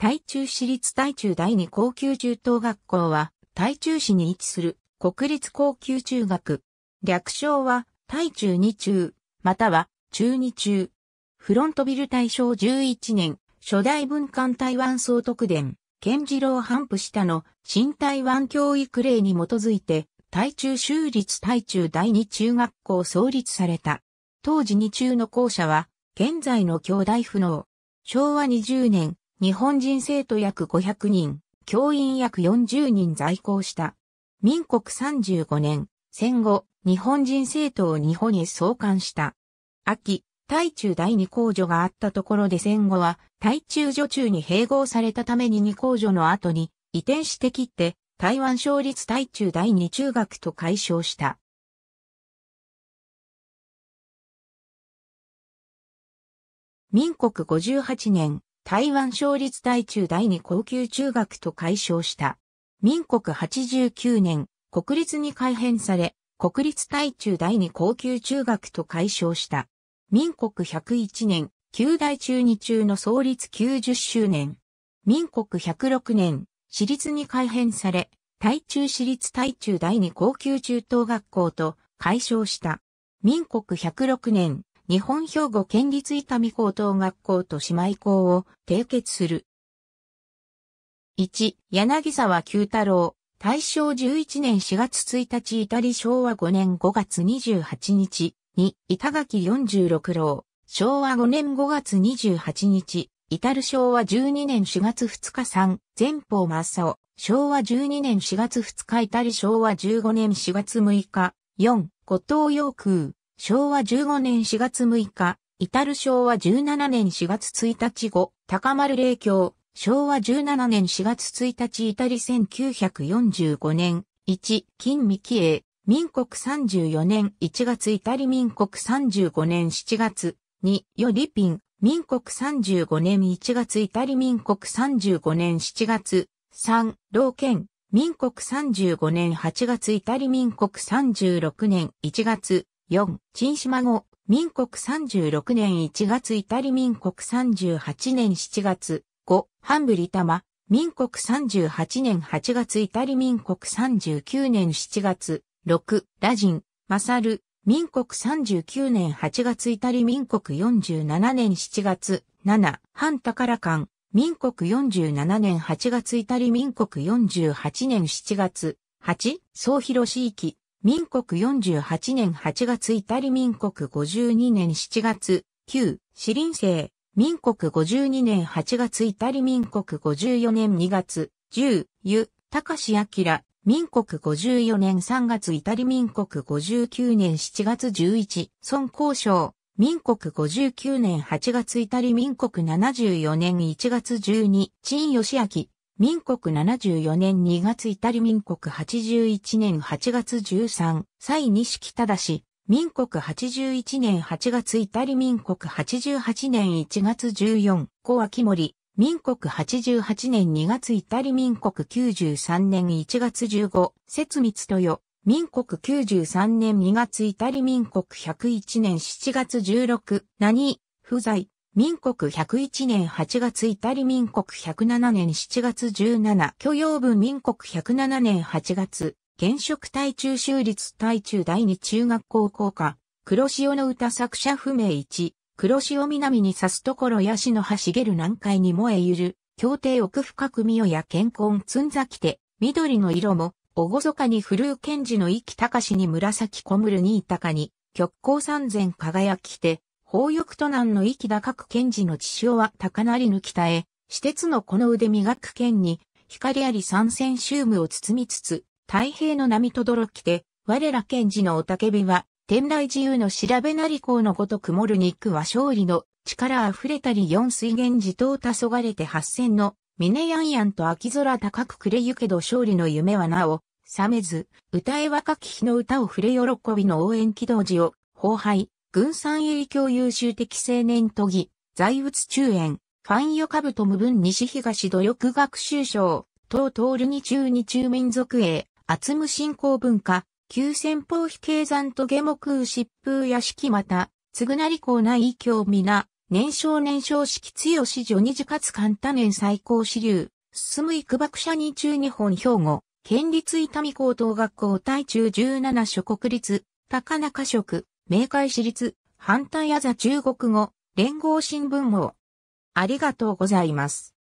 台中市立台中第二高級中等学校は、台中市に位置する国立高級中学。略称は、台中二中、または中二中。フロントビル大正11年、初代文官台湾総督殿、健次郎半布下の新台湾教育令に基づいて、台中州立台中第二中学校創立された。当時二中の校舎は、現在の兄弟不能。昭和20年、日本人生徒約500人、教員約40人在校した。民国35年、戦後、日本人生徒を日本へ送還した。秋、対中第二工場があったところで戦後は、対中女中に併合されたために二工場の後に移転して切って、台湾勝立対中第二中学と解消した。民国58年、台湾勝立大中第二高級中学と改称した。民国89年、国立に改編され、国立大中第二高級中学と改称した。民国101年、旧大中二中の創立90周年。民国106年、私立に改編され、台中私立台中第二高級中等学校と改称した。民国106年、日本兵庫県立伊丹高等学校と姉妹校を締結する。1、柳沢九太郎、大正11年4月1日、イタ昭和5年5月28日、2、板垣46郎、昭和5年5月28日、至る昭和12年4月2日3、前方正青昭和12年4月2日至り昭和15年4月6日、4、後藤洋空、昭和15年4月6日、至る昭和17年4月1日後、高丸霊教。昭和17年4月1日至り1945年、1、金未起英、民国34年1月至り民国35年7月、2、よりピン、民国35年1月至り民国35年7月、3、老県、民国35年8月至り民国36年1月、4、陳島後、民国36年1月イタリ民国38年7月、5、ハンブリタマ、民国38年8月イタリ民国39年7月、6、ラジン、マサル、民国39年8月イタリ民国47年7月、7、ハンタカラカン、民国47年8月イタリ民国48年7月、8、総広市域、民国48年8月イタリ民国52年7月、旧、リン生、民国52年8月イタリ民国54年2月、10、湯、高志明、民国54年3月イタリ民国59年7月11、孫交渉、民国59年8月イタリ民国74年1月12、陳義明、民国74年2月イタリ民国81年8月13、蔡錦正、民国81年8月イタリ民国88年1月14、小脇森、民国88年2月イタリ民国93年1月15、節光豊、民国93年2月イタリ民国101年7月16、何、不在、民国101年8月イタリ民国107年7月17許容分民国107年8月現職対中州立対中第二中学校校歌黒潮の歌作者不明1黒潮南に指すところヤシの葉茂る南海に燃えゆる協定奥深くみよや健康つんざきて緑の色もおごそかに古う賢治の息高しに紫こむるにいたかに極光三千輝きて宝欲都南の息高く賢治の知親は高なり抜き耐え、私鉄のこの腕磨く剣に、光あり三千シ無ムを包みつつ、太平の波とどろきて、我ら賢治のおたけびは、天来自由の調べなり校のごと曇るにくは勝利の力あふれたり四水源寺と黄昏れて八千の峰やんやんと秋空高く暮れゆけど勝利の夢はなお、冷めず、歌え若き日の歌を触れ喜びの応援起動時を、荒廃、軍産影響優秀的青年都議、財物中園、ファンヨカブトム文西東土力学習省、東東ルニ中二中民族営、厚無信仰文化、旧戦法非経山と下目疾風屋敷また、つぐなり校内教皆、年少年少式強し女二次かつ簡単年最高支流、進む育爆者に中日本兵庫、県立伊丹高等学校対中十七諸国立、高中職、明海私立、反対やざ中国語、連合新聞網。ありがとうございます。